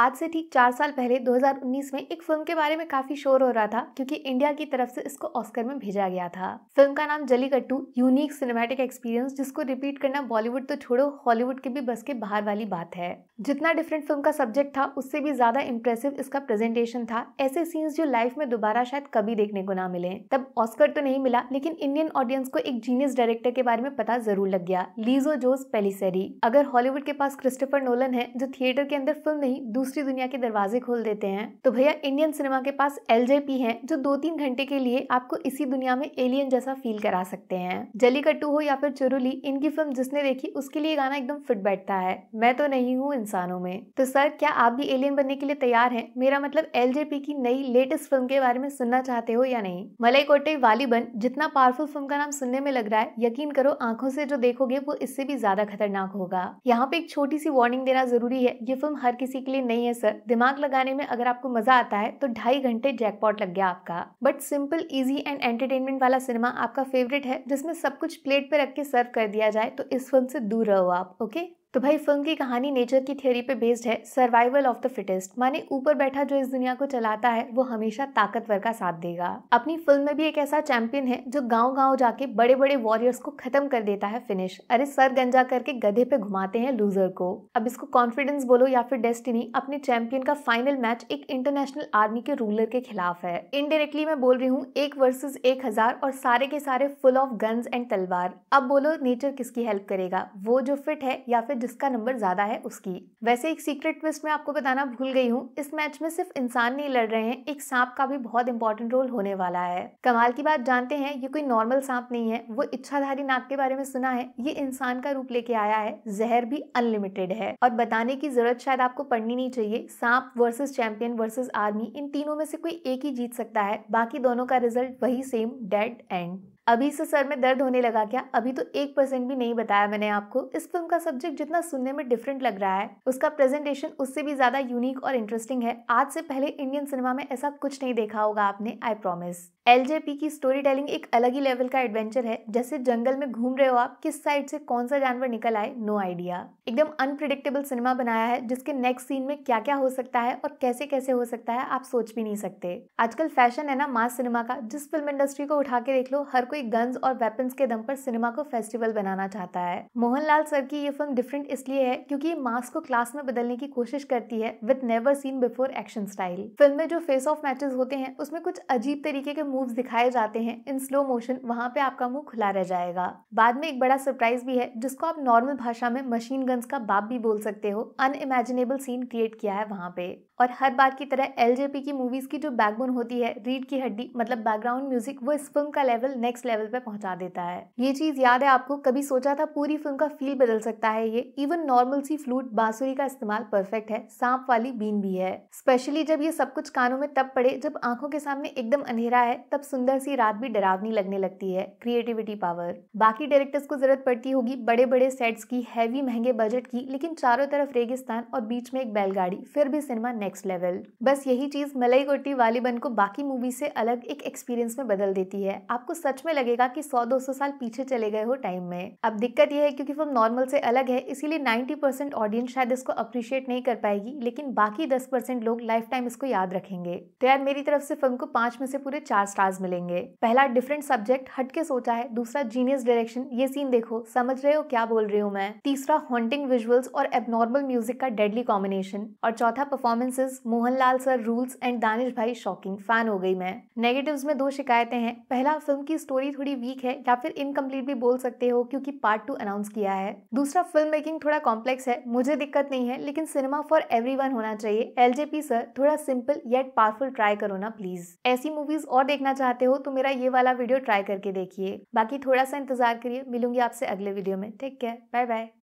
आज से ठीक चार साल पहले 2019 में एक फिल्म के बारे में काफी शोर हो रहा था क्योंकि इंडिया की तरफ से इसको ऑस्कर में भेजा गया था फिल्म का नाम जलीकट्टू यूनिक सिनेमैटिक एक्सपीरियंस जिसको रिपीट करना बॉलीवुड तो छोड़ो हॉलीवुड के भी बस के बाहर वाली बात है जितना डिफरेंट फिल्म का सब्जेक्ट था उससे भी ज्यादा इम्प्रेसिव इसका प्रेजेंटेशन था ऐसे सीन्स जो लाइफ में दोबारा शायद कभी देखने को ना मिले तब ऑस्कर तो नहीं मिला लेकिन इंडियन ऑडियंस को एक जीनियस डायरेक्टर के बारे में पता जरूर लग गया लीजो जोस पेलीसेरी अगर हॉलीवुड के पास क्रिस्टोफर नोलन है जो थिएटर के अंदर फिल्म नहीं दूसरी दूसरी दुनिया के दरवाजे खोल देते हैं तो भैया इंडियन सिनेमा के पास एल है जो दो तीन घंटे के लिए आपको इसी दुनिया में एलियन जैसा फील करा सकते हैं जलीकट्टू हो या फिर चुरुली इनकी फिल्म जिसने देखी उसके लिए गाना एकदम फिट बैठता है मैं तो नहीं हूँ इंसानों में तो सर क्या आप भी एलियन बनने के लिए तैयार हैं मेरा मतलब एल की नई लेटेस्ट फिल्म के बारे में सुनना चाहते हो या नहीं मलई कोटे वालीबन जितना पावरफुल फिल्म का नाम सुनने में लग रहा है यकीन करो आंखों से जो देखोगे वो इससे भी ज्यादा खतरनाक होगा यहाँ पे एक छोटी सी वार्निंग देना जरूरी है ये फिल्म हर किसी के लिए नहीं नहीं है सर दिमाग लगाने में अगर आपको मजा आता है तो ढाई घंटे जैकपॉट लग गया आपका but simple easy and entertainment वाला सिनेमा आपका फेवरेट है जिसमें सब कुछ प्लेट पे रख के सर्व कर दिया जाए तो इस फिल्म से दूर रहो आप ओके तो भाई फिल्म की कहानी नेचर की थियोरी पे बेस्ड है सर्वाइवल ऑफ द फिटेस्ट माने ऊपर बैठा जो इस दुनिया को चलाता है वो हमेशा ताकतवर का साथ देगा अपनी फिल्म में भी एक ऐसा चैंपियन है जो गांव गांव जाके बड़े बड़े वॉरियर्स को खत्म कर देता है फिनिश अरे सर गंजा करके गधे पे घुमाते हैं लूजर को अब इसको कॉन्फिडेंस बोलो या फिर डेस्टिनी अपने चैंपियन का फाइनल मैच एक इंटरनेशनल आर्मी के रूलर के खिलाफ है इनडायरेक्टली मैं बोल रही हूँ एक वर्सेज एक हजार और सारे के सारे फुल ऑफ गन्स एंड तलवार अब बोलो नेचर किसकी हेल्प करेगा वो जो फिट है या फिर जिसका नंबर ज़्यादा है उसकी वैसे एक सीक्रेट ट्विस्ट में आपको बताना भूल गई हूँ इस मैच में सिर्फ इंसान नहीं लड़ रहे हैं एक सांप का भी बहुत इंपॉर्टेंट रोल होने वाला है कमाल की बात जानते हैं ये कोई नॉर्मल सांप नहीं है वो इच्छाधारी नाक के बारे में सुना है ये इंसान का रूप लेके आया है जहर भी अनलिमिटेड है और बताने की जरूरत शायद आपको पढ़नी नहीं चाहिए सांप वर्सेज चैंपियन वर्सेज आर्मी इन तीनों में से कोई एक ही जीत सकता है बाकी दोनों का रिजल्ट वही सेम डेड एंड अभी से सर में दर्द होने लगा क्या अभी तो एक परसेंट भी नहीं बताया मैंने आपको इस फिल्म का सब्जेक्ट जितना सुनने में डिफरेंट लग रहा है उसका प्रेजेंटेशन उससे भी ज्यादा यूनिक और इंटरेस्टिंग है आज से पहले इंडियन सिनेमा में ऐसा कुछ नहीं देखा होगा आपने आई प्रॉमिस पी की स्टोरी टेलिंग एक अलग ही लेवल का एडवेंचर है जैसे जंगल में घूम रहे हो आप किस साइड से कौन सा जानवर निकल आए नो आइडिया एकदम अनप्रिडिक्टेबल सिनेमा बनाया है जिसके नेक्स्ट सीन में क्या क्या हो सकता है और कैसे कैसे हो सकता है आप सोच भी नहीं सकते आजकल फैशन है ना मास सिनेमा का जिस फिल्म इंडस्ट्री को उठा के देख लो हर कोई गन्स और वेपन्स के दम पर सिनेमा को फेस्टिवल बनाना चाहता है मोहनलाल सर की ये फिल्म डिफरेंट इसलिए है क्योंकि ये मास को क्लास में बदलने की कोशिश करती है with never seen before action style film में जो फेस ऑफ मैचेस होते हैं उसमें कुछ अजीब तरीके के मूव्स दिखाए जाते हैं इन स्लो मोशन वहाँ पे आपका मुंह खुला रह जाएगा बाद में एक बड़ा सरप्राइज भी है जिसको आप नॉर्मल भाषा में मशीन गन्स का बाप भी बोल सकते हो अनइमेजिनेबल सीन क्रिएट किया है वहाँ पे और हर बार की तरह एल की मूवीज़ की जो बैकबोन होती है रीड की हड्डी मतलब बैकग्राउंड म्यूजिक वो इस फिल्म का लेवल नेक्स्ट लेवल पे पहुंचा देता है ये चीज़ याद है आपको कभी सोचा था पूरी फिल्म का फील बदल सकता है ये इवन नॉर्मल सी फ्लूट बांसुरी का इस्तेमाल परफेक्ट है सांप वाली बीन भी है स्पेशली जब ये सब कुछ कानों में तब पड़े जब आंखों के सामने एकदम अंधेरा है तब सुंदर सी रात भी डरावनी लगने लगती है क्रिएटिविटी पावर बाकी डायरेक्टर्स को जरूरत पड़ती होगी बड़े बड़े सेट्स की हैवी महंगे बजट की लेकिन चारों तरफ रेगिस्तान और बीच में एक बैलगाड़ी फिर भी सिनेमा नेक्स्ट लेवल बस यही चीज़ मलई गोटी वाली बन को बाकी मूवी से अलग एक एक्सपीरियंस में बदल देती है आपको सच में लगेगा कि 100-200 साल पीछे चले गए हो टाइम में अब दिक्कत यह है क्योंकि फिल्म नॉर्मल से अलग है इसीलिए 90% परसेंट ऑडियंस शायद इसको अप्रिशिएट नहीं कर पाएगी लेकिन बाकी दस लोग लाइफ टाइम इसको याद रखेंगे तो यार मेरी तरफ से फिल्म को पांच में से पूरे चार स्टार्स मिलेंगे पहला डिफरेंट सब्जेक्ट हटके सोचा है दूसरा जीनियस डायरेक्शन ये सीन देखो समझ रहे हो क्या बोल रही हूँ मैं तीसरा हॉन्टिंग विजुअल्स और एबनॉर्मल म्यूजिक का डेडली कॉम्बिनेशन और चौथा performance dances Mohanlal sir rules and Danish भाई शॉकिंग फैन हो गई मैं नेगेटिव्स में दो शिकायतें हैं पहला फिल्म की स्टोरी थोड़ी वीक है या फिर इनकम्प्लीट भी बोल सकते हो क्योंकि पार्ट टू अनाउंस किया है दूसरा फिल्म मेकिंग थोड़ा कॉम्प्लेक्स है मुझे दिक्कत नहीं है लेकिन सिनेमा फॉर एवरी होना चाहिए एल सर थोड़ा सिंपल येट पावरफुल ट्राई करो ना प्लीज ऐसी मूवीज और देखना चाहते हो तो मेरा ये वाला वीडियो ट्राई करके देखिए बाकी थोड़ा सा इंतजार करिए मिलूंगी आपसे अगले वीडियो में ठीक है बाय बाय